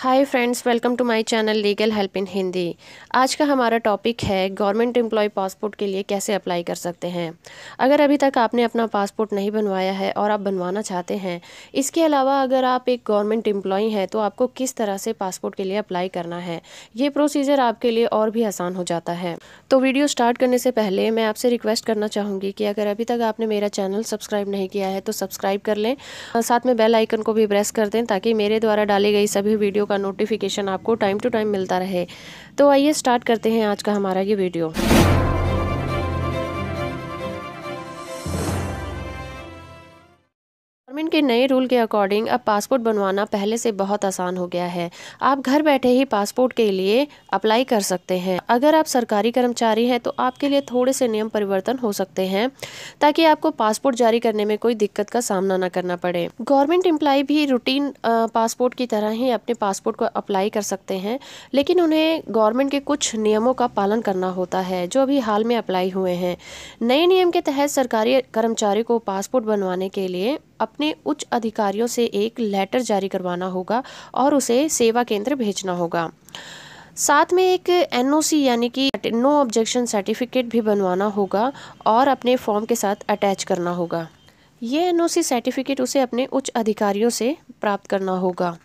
hi friends welcome to my channel legal help in Hindi आज का हमारा टॉपिक है गवर्नमेंट एम्प्लॉय पासपोर्ट के लिए कैसे अप्लाई कर सकते हैं अगर अभी तक आपने अपना पासपोर्ट नहीं बनवाया है और आप बनवाना चाहते हैं इसके अलावा अगर आप एक गवर्नमेंट एम्प्लॉय हैं तो आपको किस तरह से पासपोर्ट के लिए अप्लाई करना है ये प्रोसीजर आपके लिए और भी आसान हो जाता है तो वीडियो स्टार्ट करने से पहले मैं आपसे रिक्वेस्ट करना चाहूँगी कि अगर अभी तक आपने मेरा चैनल सब्सक्राइब नहीं किया है तो सब्सक्राइब कर लें साथ में बेल आइकन को भी प्रेस कर दें ताकि मेरे द्वारा डाली गई सभी वीडियो का नोटिफिकेशन आपको टाइम टू टाइम मिलता रहे तो आइए स्टार्ट करते हैं आज का हमारा ये वीडियो गवर्नमेंट के नए रूल के अकॉर्डिंग अब पासपोर्ट बनवाना पहले से बहुत आसान हो गया है आप घर बैठे ही पासपोर्ट के लिए अप्लाई कर सकते हैं अगर आप सरकारी कर्मचारी हैं तो आपके लिए थोड़े से नियम परिवर्तन हो सकते हैं ताकि आपको पासपोर्ट जारी करने में कोई दिक्कत का सामना न करना पड़े गवर्नमेंट एम्प्लाई भी रूटीन पासपोर्ट की तरह ही अपने पासपोर्ट को अप्लाई कर सकते हैं लेकिन उन्हें गवर्नमेंट के कुछ नियमों का पालन करना होता है जो अभी हाल में अप्लाई हुए हैं नए नियम के तहत सरकारी कर्मचारी को पासपोर्ट बनवाने के लिए अपने उच्च अधिकारियों से एक लेटर जारी करवाना होगा और उसे सेवा केंद्र भेजना होगा साथ में एक एनओसी यानी कि नो ऑब्जेक्शन सर्टिफिकेट भी बनवाना होगा और अपने फॉर्म के साथ अटैच करना होगा ये एनओसी सर्टिफिकेट उसे अपने उच्च अधिकारियों से प्राप्त करना होगा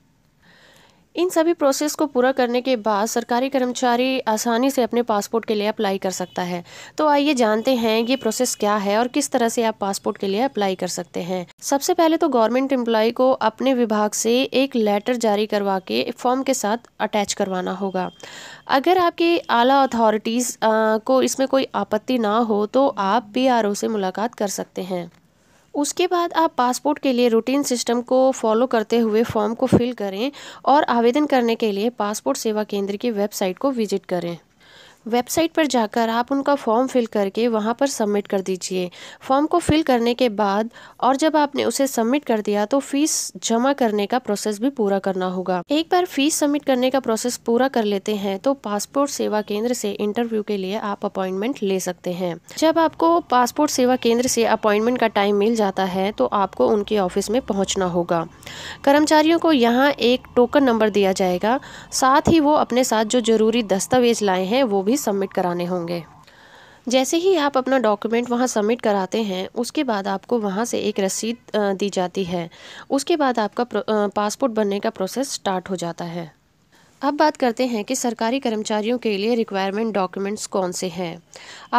इन सभी प्रोसेस को पूरा करने के बाद सरकारी कर्मचारी आसानी से अपने पासपोर्ट के लिए अप्लाई कर सकता है तो आइए जानते हैं ये प्रोसेस क्या है और किस तरह से आप पासपोर्ट के लिए अप्लाई कर सकते हैं सबसे पहले तो गवर्नमेंट एम्प्लॉय को अपने विभाग से एक लेटर जारी करवा के फॉर्म के साथ अटैच करवाना होगा अगर आपकी आला अथॉरिटीज़ को इसमें कोई आपत्ति ना हो तो आप पी से मुलाकात कर सकते हैं उसके बाद आप पासपोर्ट के लिए रूटीन सिस्टम को फॉलो करते हुए फॉर्म को फिल करें और आवेदन करने के लिए पासपोर्ट सेवा केंद्र की वेबसाइट को विजिट करें वेबसाइट पर जाकर आप उनका फॉर्म फिल करके वहाँ पर सबमिट कर दीजिए फॉर्म को फिल करने के बाद और जब आपने उसे सबमिट कर दिया तो फीस जमा करने का प्रोसेस भी पूरा करना होगा एक बार फीस सबमिट करने का प्रोसेस पूरा कर लेते हैं तो पासपोर्ट सेवा केंद्र से इंटरव्यू के लिए आप अपॉइंटमेंट ले सकते हैं जब आपको पासपोर्ट सेवा केंद्र से अपॉइंटमेंट का टाइम मिल जाता है तो आपको उनके ऑफिस में पहुँचना होगा कर्मचारियों को यहाँ एक टोकन नंबर दिया जाएगा साथ ही वो अपने साथ जो जरूरी दस्तावेज लाए हैं वो भी भी सबमिट कराने होंगे जैसे ही आप अपना डॉक्यूमेंट वहाँ सबमिट कराते हैं उसके बाद आपको वहाँ से एक रसीद दी जाती है उसके बाद आपका पासपोर्ट बनने का प्रोसेस स्टार्ट हो जाता है अब बात करते हैं कि सरकारी कर्मचारियों के लिए रिक्वायरमेंट डॉक्यूमेंट्स कौन से हैं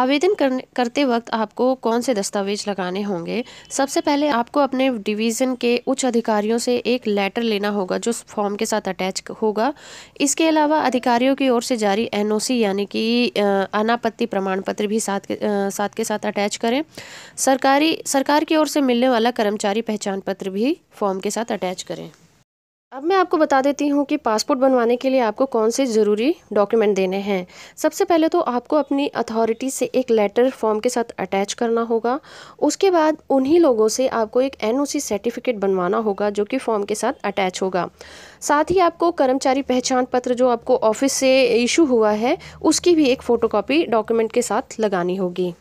आवेदन करने करते वक्त आपको कौन से दस्तावेज लगाने होंगे सबसे पहले आपको अपने डिवीज़न के उच्च अधिकारियों से एक लेटर लेना होगा जो फॉर्म के साथ अटैच होगा इसके अलावा अधिकारियों की ओर से जारी एन यानी कि अनापत्ति प्रमाण पत्र भी साथ के साथ के साथ अटैच करें सरकारी सरकार की ओर से मिलने वाला कर्मचारी पहचान पत्र भी फॉर्म के साथ अटैच करें अब मैं आपको बता देती हूँ कि पासपोर्ट बनवाने के लिए आपको कौन से ज़रूरी डॉक्यूमेंट देने हैं सबसे पहले तो आपको अपनी अथॉरिटी से एक लेटर फॉर्म के साथ अटैच करना होगा उसके बाद उन्हीं लोगों से आपको एक एनओसी सर्टिफिकेट बनवाना होगा जो कि फॉर्म के साथ अटैच होगा साथ ही आपको कर्मचारी पहचान पत्र जो आपको ऑफिस से इशू हुआ है उसकी भी एक फ़ोटोकॉपी डॉक्यूमेंट के साथ लगानी होगी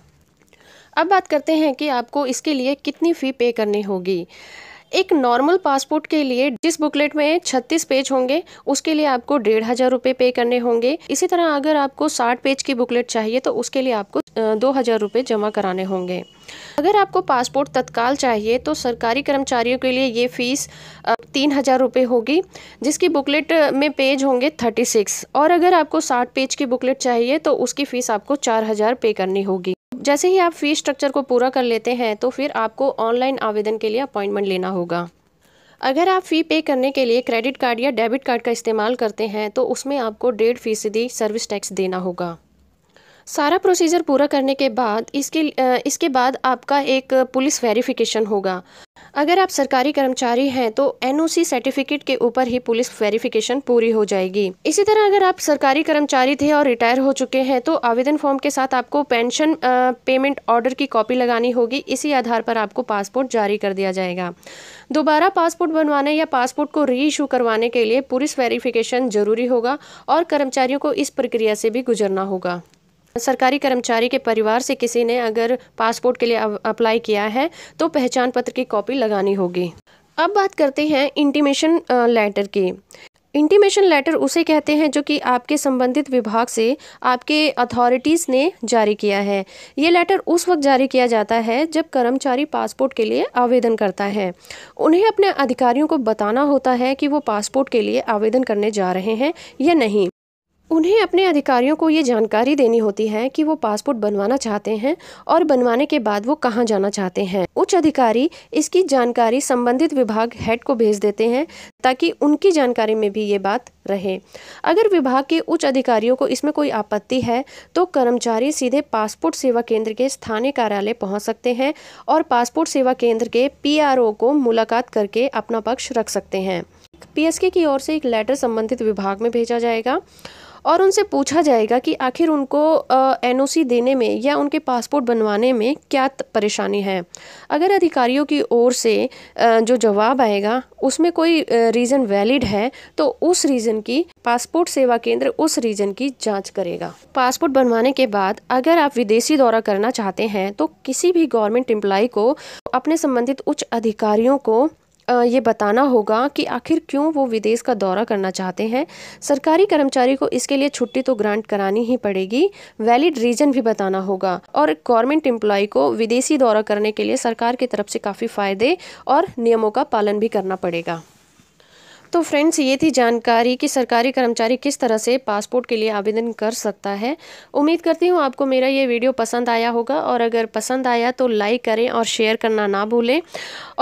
अब बात करते हैं कि आपको इसके लिए कितनी फ़ी पे करनी होगी एक नॉर्मल पासपोर्ट के लिए जिस बुकलेट में छत्तीस पेज होंगे उसके लिए आपको डेढ़ हज़ार रूपए पे करने होंगे इसी तरह अगर आपको साठ पेज की बुकलेट चाहिए तो उसके लिए आपको दो हज़ार रूपए जमा कराने होंगे अगर आपको पासपोर्ट तत्काल चाहिए तो सरकारी कर्मचारियों के लिए ये फ़ीस तीन हज़ार रुपये होगी जिसकी बुकलेट में पेज होंगे थर्टी सिक्स और अगर आपको साठ पेज की बुकलेट चाहिए तो उसकी फ़ीस आपको चार हज़ार पे करनी होगी जैसे ही आप फ़ी स्ट्रक्चर को पूरा कर लेते हैं तो फिर आपको ऑनलाइन आवेदन के लिए अपॉइंटमेंट लेना होगा अगर आप फ़ी पे करने के लिए क्रेडिट कार्ड या डेबिट कार्ड का इस्तेमाल करते हैं तो उसमें आपको डेढ़ फीसदी सर्विस टैक्स देना होगा सारा प्रोसीजर पूरा करने के बाद इसके इसके बाद आपका एक पुलिस वेरिफिकेशन होगा अगर आप सरकारी कर्मचारी हैं तो एनओसी सर्टिफिकेट के ऊपर ही पुलिस वेरिफिकेशन पूरी हो जाएगी इसी तरह अगर आप सरकारी कर्मचारी थे और रिटायर हो चुके हैं तो आवेदन फॉर्म के साथ आपको पेंशन पेमेंट ऑर्डर की कॉपी लगानी होगी इसी आधार पर आपको पासपोर्ट जारी कर दिया जाएगा दोबारा पासपोर्ट बनवाने या पासपोर्ट को री इशू करवाने के लिए पुलिस वेरिफिकेशन जरूरी होगा और कर्मचारियों को इस प्रक्रिया से भी गुजरना होगा सरकारी कर्मचारी के परिवार से किसी ने अगर पासपोर्ट के लिए अप्लाई किया है तो पहचान पत्र की कॉपी लगानी होगी अब बात करते हैं इंटीमेशन लेटर की इंटीमेशन लेटर उसे कहते हैं जो कि आपके संबंधित विभाग से आपके अथॉरिटीज़ ने जारी किया है ये लेटर उस वक्त जारी किया जाता है जब कर्मचारी पासपोर्ट के लिए आवेदन करता है उन्हें अपने अधिकारियों को बताना होता है कि वो पासपोर्ट के लिए आवेदन करने जा रहे हैं या नहीं उन्हें अपने अधिकारियों को ये जानकारी देनी होती है कि वो पासपोर्ट बनवाना चाहते हैं और बनवाने के बाद वो कहाँ जाना चाहते हैं उच्च अधिकारी इसकी जानकारी संबंधित विभाग हेड को भेज देते हैं ताकि उनकी जानकारी में भी ये बात रहे अगर विभाग के उच्च अधिकारियों को इसमें कोई आपत्ति है तो कर्मचारी सीधे पासपोर्ट सेवा केंद्र के स्थानीय कार्यालय पहुँच सकते हैं और पासपोर्ट सेवा केंद्र के पी को मुलाकात करके अपना पक्ष रख सकते हैं पी की ओर से एक लेटर संबंधित विभाग में भेजा जाएगा और उनसे पूछा जाएगा कि आखिर उनको एन देने में या उनके पासपोर्ट बनवाने में क्या परेशानी है अगर अधिकारियों की ओर से जो जवाब आएगा उसमें कोई रीज़न वैलिड है तो उस रीज़न की पासपोर्ट सेवा केंद्र उस रीज़न की जांच करेगा पासपोर्ट बनवाने के बाद अगर आप विदेशी दौरा करना चाहते हैं तो किसी भी गवर्नमेंट एम्प्लाई को अपने संबंधित उच्च अधिकारियों को ये बताना होगा कि आखिर क्यों वो विदेश का दौरा करना चाहते हैं सरकारी कर्मचारी को इसके लिए छुट्टी तो ग्रांट करानी ही पड़ेगी वैलिड रीजन भी बताना होगा और गवर्नमेंट एम्प्लॉय को विदेशी दौरा करने के लिए सरकार की तरफ से काफ़ी फ़ायदे और नियमों का पालन भी करना पड़ेगा तो फ्रेंड्स ये थी जानकारी कि सरकारी कर्मचारी किस तरह से पासपोर्ट के लिए आवेदन कर सकता है उम्मीद करती हूँ आपको मेरा ये वीडियो पसंद आया होगा और अगर पसंद आया तो लाइक करें और शेयर करना ना भूलें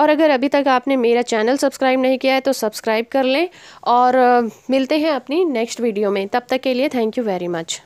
और अगर अभी तक आपने मेरा चैनल सब्सक्राइब नहीं किया है तो सब्सक्राइब कर लें और मिलते हैं अपनी नेक्स्ट वीडियो में तब तक के लिए थैंक यू वेरी मच